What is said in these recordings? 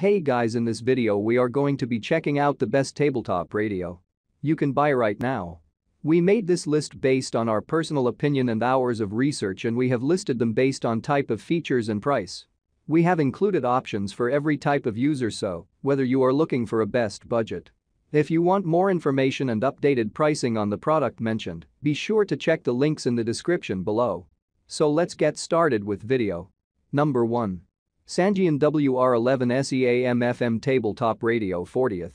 Hey guys in this video we are going to be checking out the best tabletop radio. You can buy right now. We made this list based on our personal opinion and hours of research and we have listed them based on type of features and price. We have included options for every type of user so, whether you are looking for a best budget. If you want more information and updated pricing on the product mentioned, be sure to check the links in the description below. So let's get started with video. Number 1. Sanjian WR11SE AM FM Tabletop Radio 40th.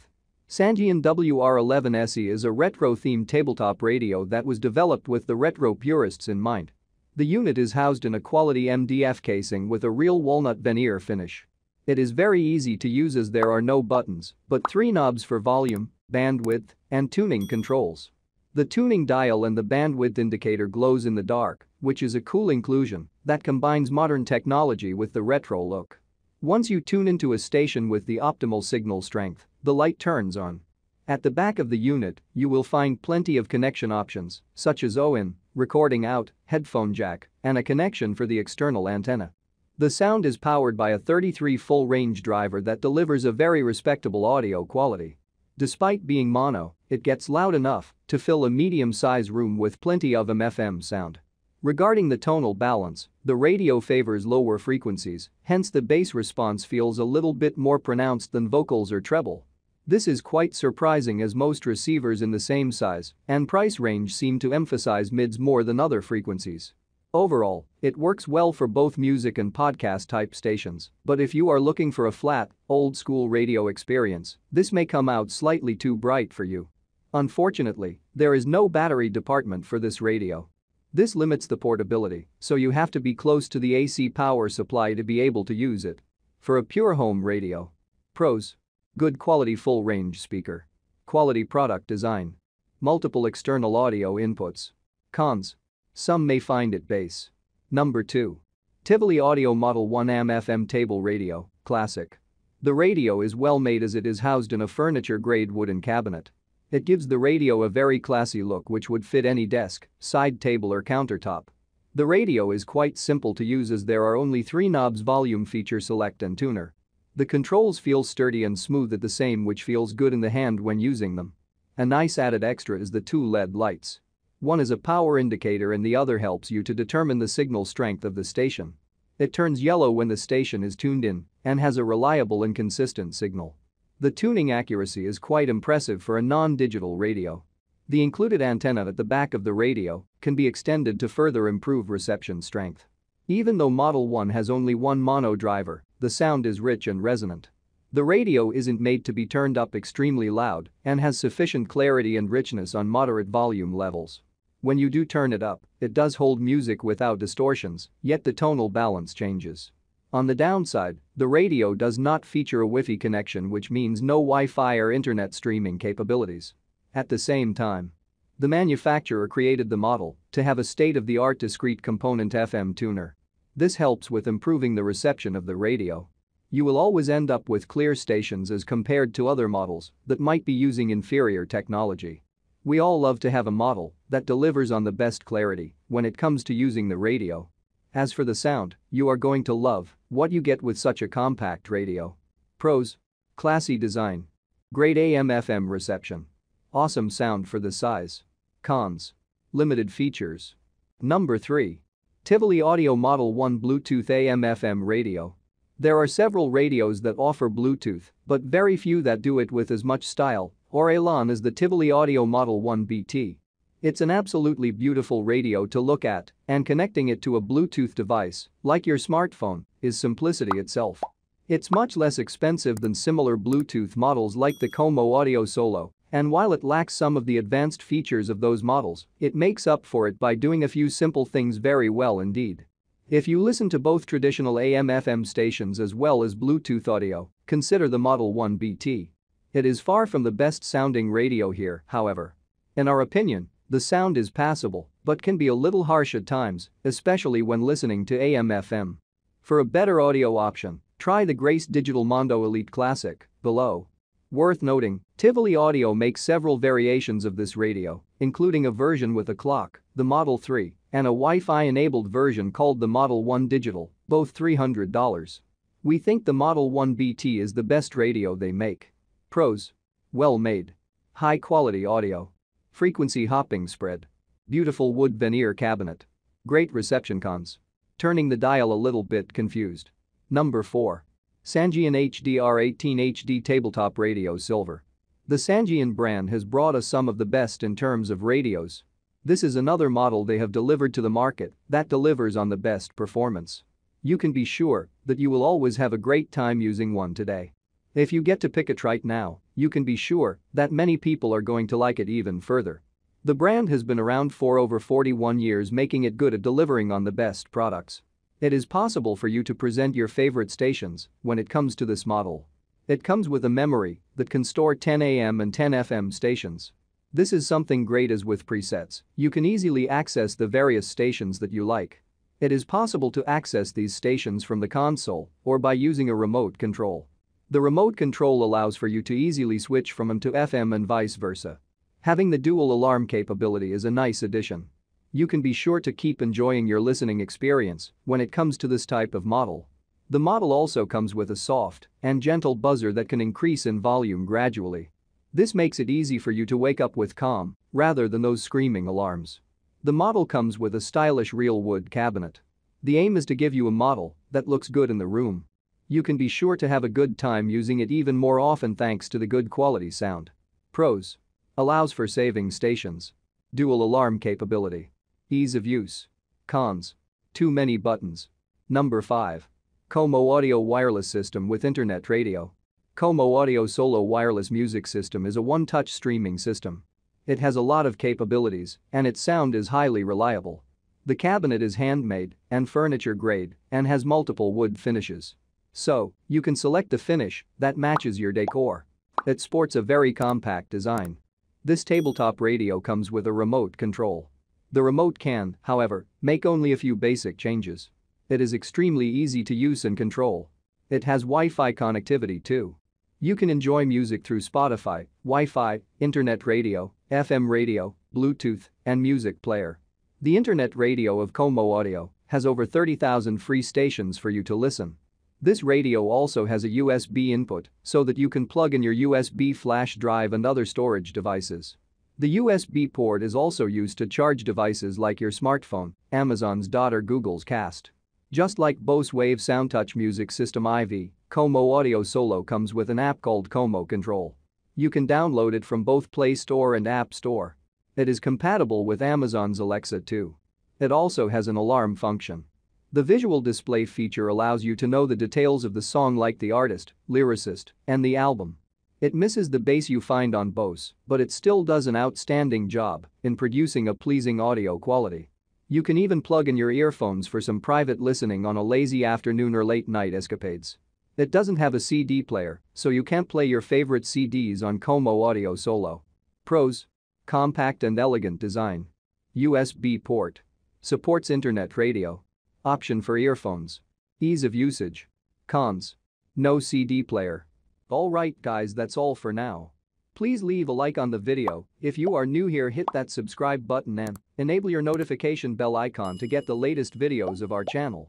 Sanjian WR11SE is a retro-themed tabletop radio that was developed with the retro purists in mind. The unit is housed in a quality MDF casing with a real walnut veneer finish. It is very easy to use as there are no buttons, but three knobs for volume, bandwidth, and tuning controls. The tuning dial and the bandwidth indicator glows in the dark, which is a cool inclusion that combines modern technology with the retro look. Once you tune into a station with the optimal signal strength, the light turns on. At the back of the unit, you will find plenty of connection options, such as OIN, recording out, headphone jack, and a connection for the external antenna. The sound is powered by a 33 full-range driver that delivers a very respectable audio quality. Despite being mono, it gets loud enough to fill a medium-sized room with plenty of MFM sound. Regarding the tonal balance, the radio favors lower frequencies, hence the bass response feels a little bit more pronounced than vocals or treble. This is quite surprising as most receivers in the same size and price range seem to emphasize mids more than other frequencies. Overall, it works well for both music and podcast type stations, but if you are looking for a flat, old school radio experience, this may come out slightly too bright for you. Unfortunately, there is no battery department for this radio. This limits the portability, so you have to be close to the AC power supply to be able to use it. For a pure home radio. Pros. Good quality full range speaker. Quality product design. Multiple external audio inputs. Cons. Some may find it base. Number 2. Tivoli Audio Model 1M FM Table Radio, Classic. The radio is well made as it is housed in a furniture-grade wooden cabinet. It gives the radio a very classy look which would fit any desk, side table or countertop. The radio is quite simple to use as there are only three knobs volume feature select and tuner. The controls feel sturdy and smooth at the same which feels good in the hand when using them. A nice added extra is the two LED lights. One is a power indicator and the other helps you to determine the signal strength of the station. It turns yellow when the station is tuned in and has a reliable and consistent signal. The tuning accuracy is quite impressive for a non-digital radio. The included antenna at the back of the radio can be extended to further improve reception strength. Even though Model 1 has only one mono driver, the sound is rich and resonant. The radio isn't made to be turned up extremely loud and has sufficient clarity and richness on moderate volume levels. When you do turn it up, it does hold music without distortions, yet the tonal balance changes. On the downside, the radio does not feature a Wi-Fi connection which means no Wi-Fi or internet streaming capabilities. At the same time, the manufacturer created the model to have a state-of-the-art discrete component FM tuner. This helps with improving the reception of the radio you will always end up with clear stations as compared to other models that might be using inferior technology. We all love to have a model that delivers on the best clarity when it comes to using the radio. As for the sound, you are going to love what you get with such a compact radio. Pros. Classy design. Great AM-FM reception. Awesome sound for the size. Cons. Limited features. Number 3. Tivoli Audio Model 1 Bluetooth AM-FM radio. There are several radios that offer Bluetooth, but very few that do it with as much style or elan as the Tivoli Audio Model 1 BT. It's an absolutely beautiful radio to look at, and connecting it to a Bluetooth device, like your smartphone, is simplicity itself. It's much less expensive than similar Bluetooth models like the Como Audio Solo, and while it lacks some of the advanced features of those models, it makes up for it by doing a few simple things very well indeed. If you listen to both traditional AM-FM stations as well as Bluetooth audio, consider the Model 1 BT. It is far from the best sounding radio here, however. In our opinion, the sound is passable but can be a little harsh at times, especially when listening to AM-FM. For a better audio option, try the Grace Digital Mondo Elite Classic, below. Worth noting, Tivoli Audio makes several variations of this radio, including a version with a clock, the Model 3, and a Wi-Fi-enabled version called the Model 1 Digital, both $300. We think the Model 1 BT is the best radio they make. Pros. Well made. High quality audio. Frequency hopping spread. Beautiful wood veneer cabinet. Great reception cons. Turning the dial a little bit confused. Number 4. Sanjian HDR18 HD Tabletop Radio Silver. The Sanjian brand has brought us some of the best in terms of radios, this is another model they have delivered to the market that delivers on the best performance. You can be sure that you will always have a great time using one today. If you get to pick a trite now, you can be sure that many people are going to like it even further. The brand has been around for over 41 years making it good at delivering on the best products. It is possible for you to present your favorite stations when it comes to this model. It comes with a memory that can store 10 AM and 10 FM stations. This is something great as with presets, you can easily access the various stations that you like. It is possible to access these stations from the console or by using a remote control. The remote control allows for you to easily switch from AM to FM and vice versa. Having the dual alarm capability is a nice addition. You can be sure to keep enjoying your listening experience when it comes to this type of model. The model also comes with a soft and gentle buzzer that can increase in volume gradually. This makes it easy for you to wake up with calm, rather than those screaming alarms. The model comes with a stylish real wood cabinet. The aim is to give you a model that looks good in the room. You can be sure to have a good time using it even more often thanks to the good quality sound. Pros. Allows for saving stations. Dual alarm capability. Ease of use. Cons. Too many buttons. Number 5. Como Audio Wireless System with Internet Radio. Como Audio Solo wireless music system is a one-touch streaming system. It has a lot of capabilities, and its sound is highly reliable. The cabinet is handmade and furniture grade and has multiple wood finishes. So, you can select the finish that matches your decor. It sports a very compact design. This tabletop radio comes with a remote control. The remote can, however, make only a few basic changes. It is extremely easy to use and control. It has Wi-Fi connectivity too. You can enjoy music through Spotify, Wi-Fi, internet radio, FM radio, Bluetooth, and music player. The internet radio of Como Audio has over 30,000 free stations for you to listen. This radio also has a USB input so that you can plug in your USB flash drive and other storage devices. The USB port is also used to charge devices like your smartphone, Amazon's Dot or Google's Cast. Just like Bose Wave SoundTouch Music System IV, Como Audio Solo comes with an app called Como Control. You can download it from both Play Store and App Store. It is compatible with Amazon's Alexa too. It also has an alarm function. The visual display feature allows you to know the details of the song like the artist, lyricist, and the album. It misses the bass you find on Bose, but it still does an outstanding job in producing a pleasing audio quality. You can even plug in your earphones for some private listening on a lazy afternoon or late night escapades. It doesn't have a CD player, so you can't play your favorite CDs on Como Audio Solo. Pros. Compact and elegant design. USB port. Supports internet radio. Option for earphones. Ease of usage. Cons. No CD player. Alright guys that's all for now. Please leave a like on the video, if you are new here hit that subscribe button and enable your notification bell icon to get the latest videos of our channel.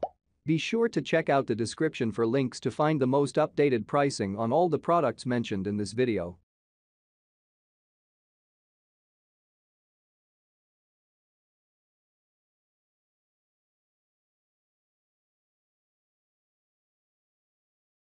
Be sure to check out the description for links to find the most updated pricing on all the products mentioned in this video.